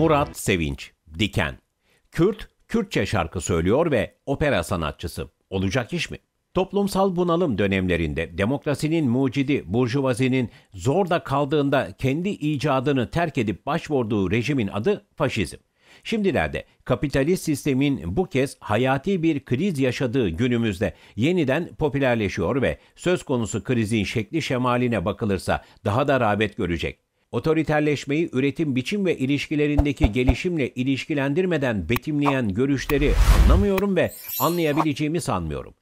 Murat Sevinç, Diken. Kürt, Kürtçe şarkı söylüyor ve opera sanatçısı. Olacak iş mi? Toplumsal bunalım dönemlerinde demokrasinin mucidi burjuvazinin zorda kaldığında kendi icadını terk edip başvurduğu rejimin adı faşizm. Şimdilerde kapitalist sistemin bu kez hayati bir kriz yaşadığı günümüzde yeniden popülerleşiyor ve söz konusu krizin şekli şemaline bakılırsa daha da rağbet görecek otoriterleşmeyi üretim biçim ve ilişkilerindeki gelişimle ilişkilendirmeden betimleyen görüşleri anlamıyorum ve anlayabileceğimi sanmıyorum.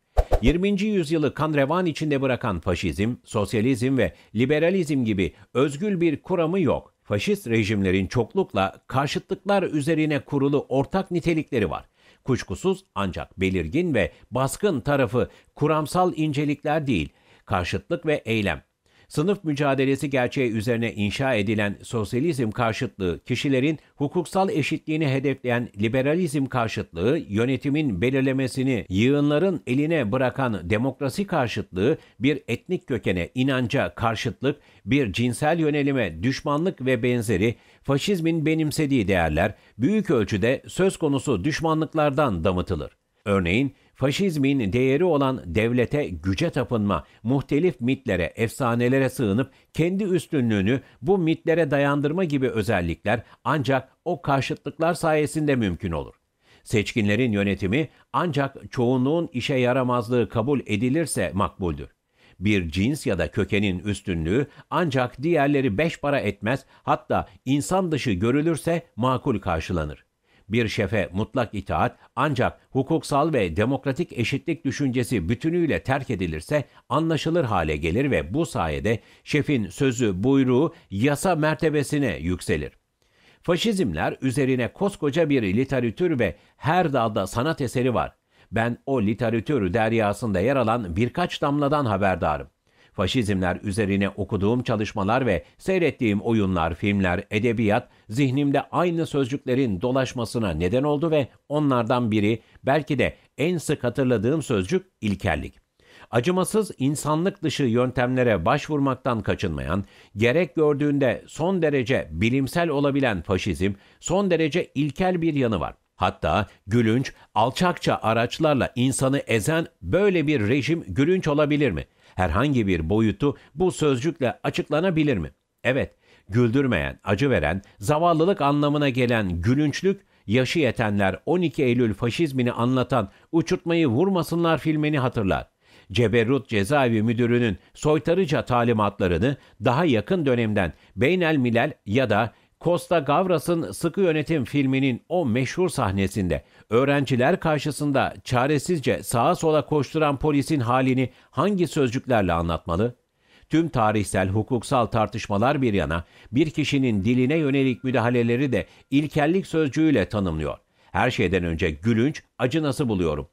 20. yüzyılı kan revan içinde bırakan faşizm, sosyalizm ve liberalizm gibi özgül bir kuramı yok. Faşist rejimlerin çoklukla karşıtlıklar üzerine kurulu ortak nitelikleri var. Kuşkusuz ancak belirgin ve baskın tarafı kuramsal incelikler değil, karşıtlık ve eylem Sınıf mücadelesi gerçeği üzerine inşa edilen sosyalizm karşıtlığı, kişilerin hukuksal eşitliğini hedefleyen liberalizm karşıtlığı, yönetimin belirlemesini yığınların eline bırakan demokrasi karşıtlığı, bir etnik kökene, inanca karşıtlık, bir cinsel yönelime düşmanlık ve benzeri faşizmin benimsediği değerler büyük ölçüde söz konusu düşmanlıklardan damıtılır. Örneğin faşizmin değeri olan devlete, güce tapınma, muhtelif mitlere, efsanelere sığınıp kendi üstünlüğünü bu mitlere dayandırma gibi özellikler ancak o karşıtlıklar sayesinde mümkün olur. Seçkinlerin yönetimi ancak çoğunluğun işe yaramazlığı kabul edilirse makbuldür. Bir cins ya da kökenin üstünlüğü ancak diğerleri beş para etmez hatta insan dışı görülürse makul karşılanır. Bir şefe mutlak itaat ancak hukuksal ve demokratik eşitlik düşüncesi bütünüyle terk edilirse anlaşılır hale gelir ve bu sayede şefin sözü, buyruğu yasa mertebesine yükselir. Faşizmler üzerine koskoca bir literatür ve her dalda sanat eseri var. Ben o literatür deryasında yer alan birkaç damladan haberdarım. Faşizmler üzerine okuduğum çalışmalar ve seyrettiğim oyunlar, filmler, edebiyat zihnimde aynı sözcüklerin dolaşmasına neden oldu ve onlardan biri belki de en sık hatırladığım sözcük ilkellik acımasız insanlık dışı yöntemlere başvurmaktan kaçınmayan, gerek gördüğünde son derece bilimsel olabilen faşizm, son derece ilkel bir yanı var. Hatta Gülünç alçakça araçlarla insanı ezen böyle bir rejim Gülünç olabilir mi? Herhangi bir boyutu bu sözcükle açıklanabilir mi? Evet, güldürmeyen, acı veren, zavallılık anlamına gelen gülünçlük, yaşı yetenler 12 Eylül faşizmini anlatan Uçurtmayı Vurmasınlar filmini hatırlar. Ceberrut Cezaevi Müdürü'nün soytarıca talimatlarını daha yakın dönemden Beynel Milal ya da Costa Gavras'ın Sıkı Yönetim filminin o meşhur sahnesinde öğrenciler karşısında çaresizce sağa sola koşturan polisin halini hangi sözcüklerle anlatmalı? Tüm tarihsel hukuksal tartışmalar bir yana bir kişinin diline yönelik müdahaleleri de ilkellik sözcüğüyle tanımlıyor. Her şeyden önce gülünç, acınası buluyorum.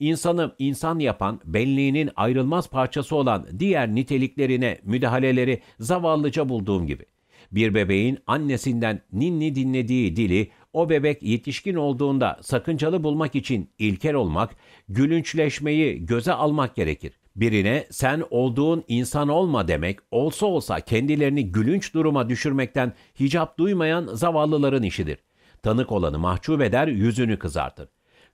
İnsanı insan yapan, benliğinin ayrılmaz parçası olan diğer niteliklerine müdahaleleri zavallıca bulduğum gibi.'' Bir bebeğin annesinden ninni dinlediği dili o bebek yetişkin olduğunda sakıncalı bulmak için ilkel olmak, gülünçleşmeyi göze almak gerekir. Birine sen olduğun insan olma demek olsa olsa kendilerini gülünç duruma düşürmekten hicap duymayan zavallıların işidir. Tanık olanı mahcup eder, yüzünü kızartır.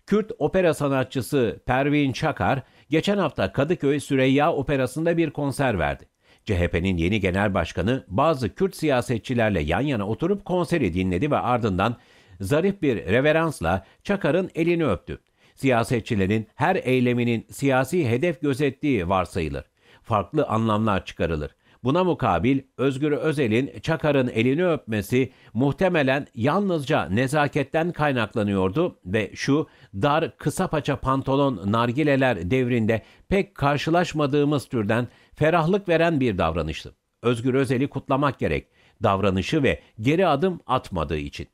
Kürt opera sanatçısı Pervin Çakar geçen hafta Kadıköy Süreyya Operası'nda bir konser verdi. CHP'nin yeni genel başkanı bazı Kürt siyasetçilerle yan yana oturup konseri dinledi ve ardından zarif bir reveransla Çakar'ın elini öptü. Siyasetçilerin her eyleminin siyasi hedef gözettiği varsayılır. Farklı anlamlar çıkarılır. Buna mukabil Özgür Özel'in Çakar'ın elini öpmesi muhtemelen yalnızca nezaketten kaynaklanıyordu ve şu dar kısa paça pantolon nargileler devrinde pek karşılaşmadığımız türden ferahlık veren bir davranıştı. Özgür Özel'i kutlamak gerek davranışı ve geri adım atmadığı için.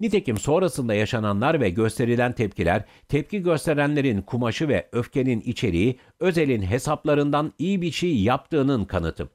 Nitekim sonrasında yaşananlar ve gösterilen tepkiler, tepki gösterenlerin kumaşı ve öfkenin içeriği Özel'in hesaplarından iyi bir şey yaptığının kanıtı.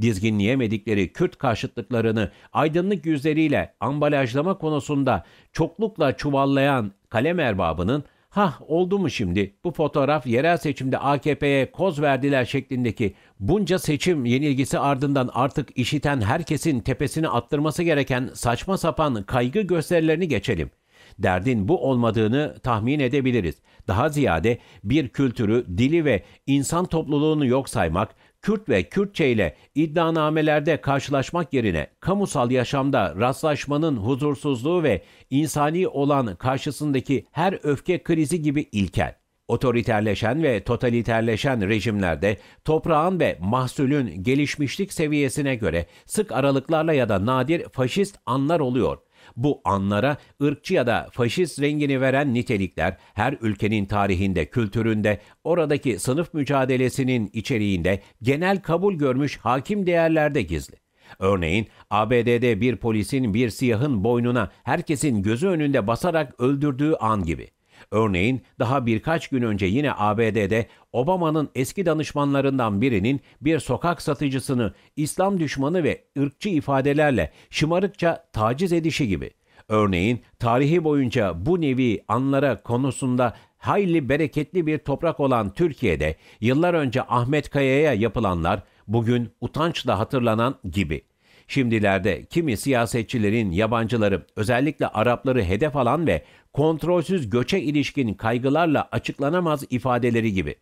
Dizginleyemedikleri Kürt karşıtlıklarını aydınlık yüzleriyle ambalajlama konusunda çoklukla çuvallayan kalem erbabının Ha oldu mu şimdi? Bu fotoğraf yerel seçimde AKP'ye koz verdiler şeklindeki bunca seçim yenilgisi ardından artık işiten herkesin tepesini attırması gereken saçma sapan kaygı gösterilerini geçelim. Derdin bu olmadığını tahmin edebiliriz. Daha ziyade bir kültürü, dili ve insan topluluğunu yok saymak, Kürt ve Kürtçe ile iddianamelerde karşılaşmak yerine kamusal yaşamda rastlaşmanın huzursuzluğu ve insani olan karşısındaki her öfke krizi gibi ilkel. Otoriterleşen ve totaliterleşen rejimlerde toprağın ve mahsulün gelişmişlik seviyesine göre sık aralıklarla ya da nadir faşist anlar oluyor. Bu anlara ırkçı ya da faşist rengini veren nitelikler her ülkenin tarihinde, kültüründe, oradaki sınıf mücadelesinin içeriğinde genel kabul görmüş hakim değerlerde gizli. Örneğin ABD'de bir polisin bir siyahın boynuna herkesin gözü önünde basarak öldürdüğü an gibi. Örneğin daha birkaç gün önce yine ABD'de Obama'nın eski danışmanlarından birinin bir sokak satıcısını İslam düşmanı ve ırkçı ifadelerle şımarıkça taciz edişi gibi. Örneğin tarihi boyunca bu nevi anlara konusunda hayli bereketli bir toprak olan Türkiye'de yıllar önce Ahmet Kaya'ya yapılanlar bugün utançla hatırlanan gibi.'' Şimdilerde kimi siyasetçilerin yabancıları, özellikle Arapları hedef alan ve kontrolsüz göçe ilişkin kaygılarla açıklanamaz ifadeleri gibi.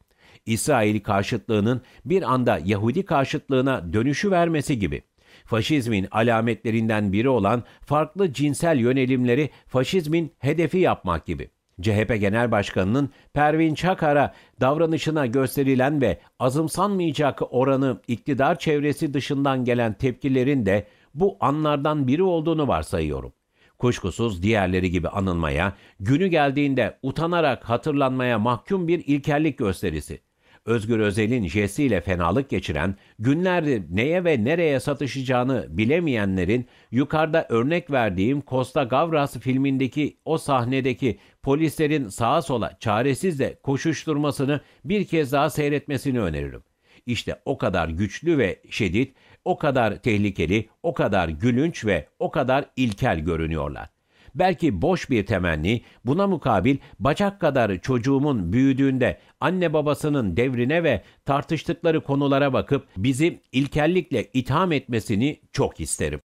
İsrail karşıtlığının bir anda Yahudi karşıtlığına dönüşü vermesi gibi. Faşizmin alametlerinden biri olan farklı cinsel yönelimleri faşizmin hedefi yapmak gibi. CHP Genel Başkanı'nın Pervin Çakar'a davranışına gösterilen ve azımsanmayacak oranı iktidar çevresi dışından gelen tepkilerin de bu anlardan biri olduğunu varsayıyorum. Kuşkusuz diğerleri gibi anılmaya, günü geldiğinde utanarak hatırlanmaya mahkum bir ilkellik gösterisi.'' Özgür Özel'in jesiyle fenalık geçiren, günlerdir neye ve nereye satışacağını bilemeyenlerin yukarıda örnek verdiğim Costa Gavras filmindeki o sahnedeki polislerin sağa sola çaresizle koşuşturmasını bir kez daha seyretmesini öneririm. İşte o kadar güçlü ve şiddet, o kadar tehlikeli, o kadar gülünç ve o kadar ilkel görünüyorlar. Belki boş bir temenni buna mukabil bacak kadar çocuğumun büyüdüğünde anne babasının devrine ve tartıştıkları konulara bakıp bizi ilkellikle itham etmesini çok isterim.